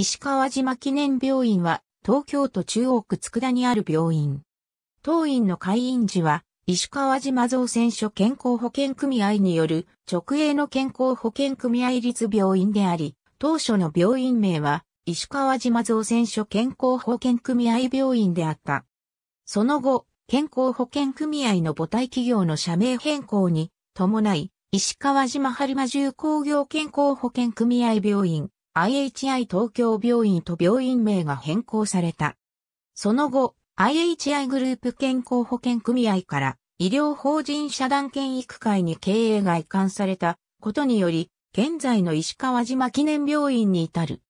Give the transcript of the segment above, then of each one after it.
石川島記念病院は東京都中央区佃にある病院。当院の会員時は石川島造船所健康保険組合による直営の健康保険組合立病院であり、当初の病院名は石川島造船所健康保険組合病院であった。その後、健康保険組合の母体企業の社名変更に伴い、石川島播磨重工業健康保険組合病院、IHI 東京病院と病院名が変更された。その後、IHI グループ健康保険組合から医療法人社団研育会に経営が移管されたことにより、現在の石川島記念病院に至る。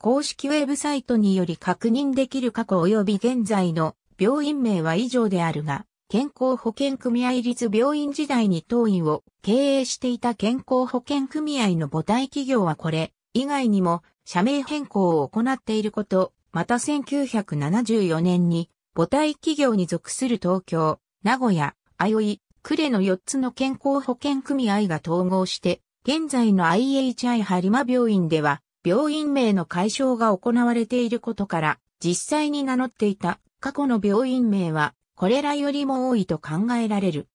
公式ウェブサイトにより確認できる過去及び現在の病院名は以上であるが、健康保険組合立病院時代に当院を経営していた健康保険組合の母体企業はこれ、以外にも社名変更を行っていること、また1974年に母体企業に属する東京、名古屋、相生、呉の4つの健康保険組合が統合して、現在の IHI 播磨病院では、病院名の解消が行われていることから、実際に名乗っていた過去の病院名は、これらよりも多いと考えられる。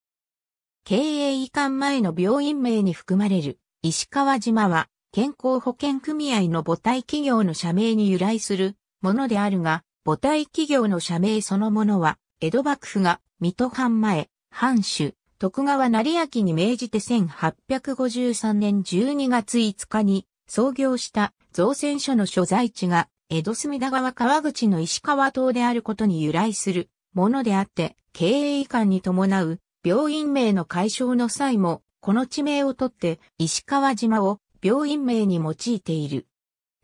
経営移管前の病院名に含まれる石川島は健康保険組合の母体企業の社名に由来するものであるが、母体企業の社名そのものは、江戸幕府が水戸藩前、藩主、徳川成明に命じて1853年12月5日に創業した造船所の所在地が江戸隅田川川口の石川島であることに由来するものであって、経営移管に伴う病院名の解消の際も、この地名をとって石川島を病院名に用いている。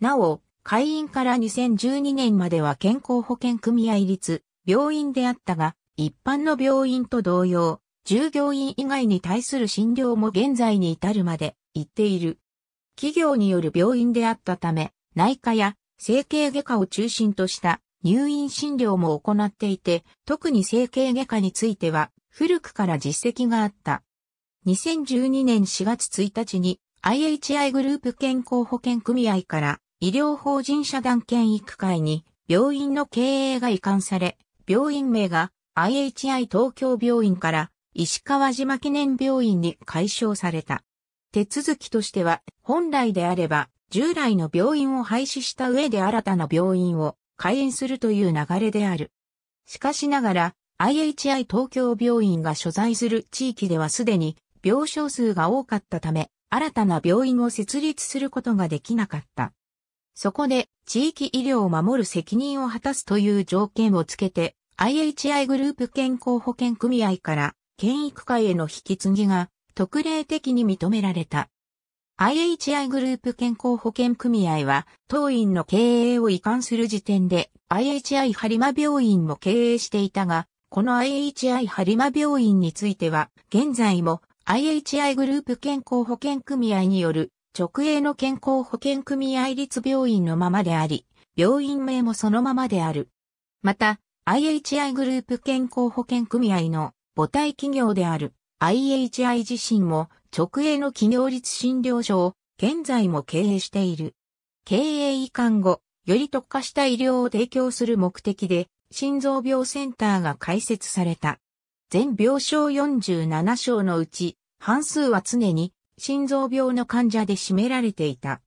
なお、会員から2012年までは健康保険組合立、病院であったが、一般の病院と同様、従業員以外に対する診療も現在に至るまで言っている。企業による病院であったため、内科や整形外科を中心とした入院診療も行っていて、特に整形外科については古くから実績があった。2012年4月1日に IHI グループ健康保険組合から医療法人社団県育会に病院の経営が移管され、病院名が IHI 東京病院から石川島記念病院に解消された。手続きとしては本来であれば従来の病院を廃止した上で新たな病院を開園するという流れである。しかしながら IHI 東京病院が所在する地域ではすでに病床数が多かったため新たな病院を設立することができなかった。そこで地域医療を守る責任を果たすという条件をつけて IHI グループ健康保険組合から県育会への引き継ぎが特例的に認められた。IHI グループ健康保険組合は当院の経営を移管する時点で IHI 播磨病院も経営していたが、この IHI 播磨病院については現在も IHI グループ健康保険組合による直営の健康保険組合立病院のままであり、病院名もそのままである。また、IHI グループ健康保険組合の母体企業である IHI 自身も直営の企業立診療所を現在も経営している。経営移管後、より特化した医療を提供する目的で心臓病センターが開設された。全病床47床のうち、半数は常に心臓病の患者で占められていた。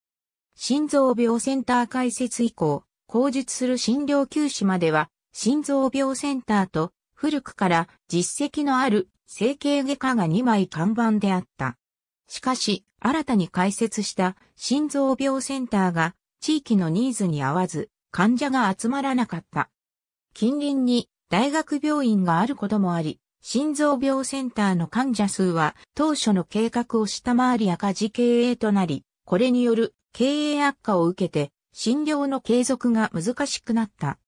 心臓病センター開設以降、口述する診療休止までは、心臓病センターと古くから実績のある整形外科が2枚看板であった。しかし、新たに開設した心臓病センターが地域のニーズに合わず患者が集まらなかった。近隣に大学病院があることもあり、心臓病センターの患者数は当初の計画を下回り赤字経営となり、これによる経営悪化を受けて診療の継続が難しくなった。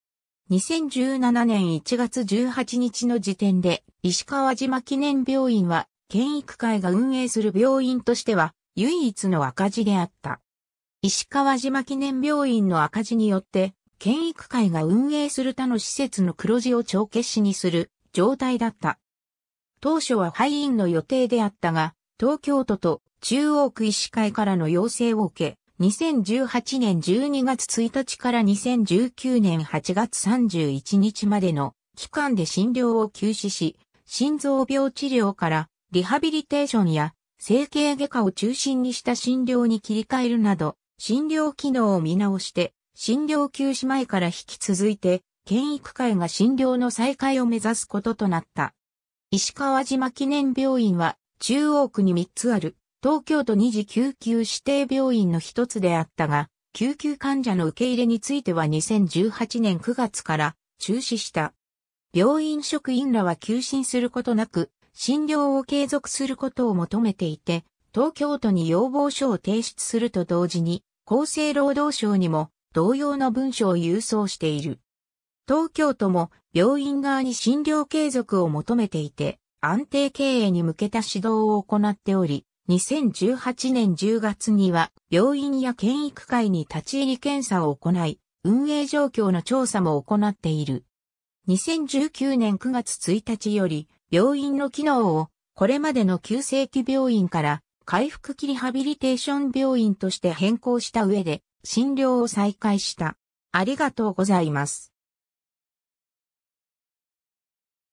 2017年1月18日の時点で石川島記念病院は県育会が運営する病院としては唯一の赤字であった。石川島記念病院の赤字によって県育会が運営する他の施設の黒字を帳消しにする状態だった。当初は廃院の予定であったが、東京都と中央区医師会からの要請を受け、2018年12月1日から2019年8月31日までの期間で診療を休止し、心臓病治療からリハビリテーションや整形外科を中心にした診療に切り替えるなど、診療機能を見直して、診療休止前から引き続いて、県育会が診療の再開を目指すこととなった。石川島記念病院は中央区に3つある東京都二次救急指定病院の一つであったが、救急患者の受け入れについては2018年9月から中止した。病院職員らは休診することなく、診療を継続することを求めていて、東京都に要望書を提出すると同時に、厚生労働省にも同様の文書を郵送している。東京都も病院側に診療継続を求めていて、安定経営に向けた指導を行っており、2018年10月には病院や県育会に立ち入り検査を行い、運営状況の調査も行っている。2019年9月1日より、病院の機能をこれまでの急性期病院から回復期リハビリテーション病院として変更した上で診療を再開した。ありがとうございます。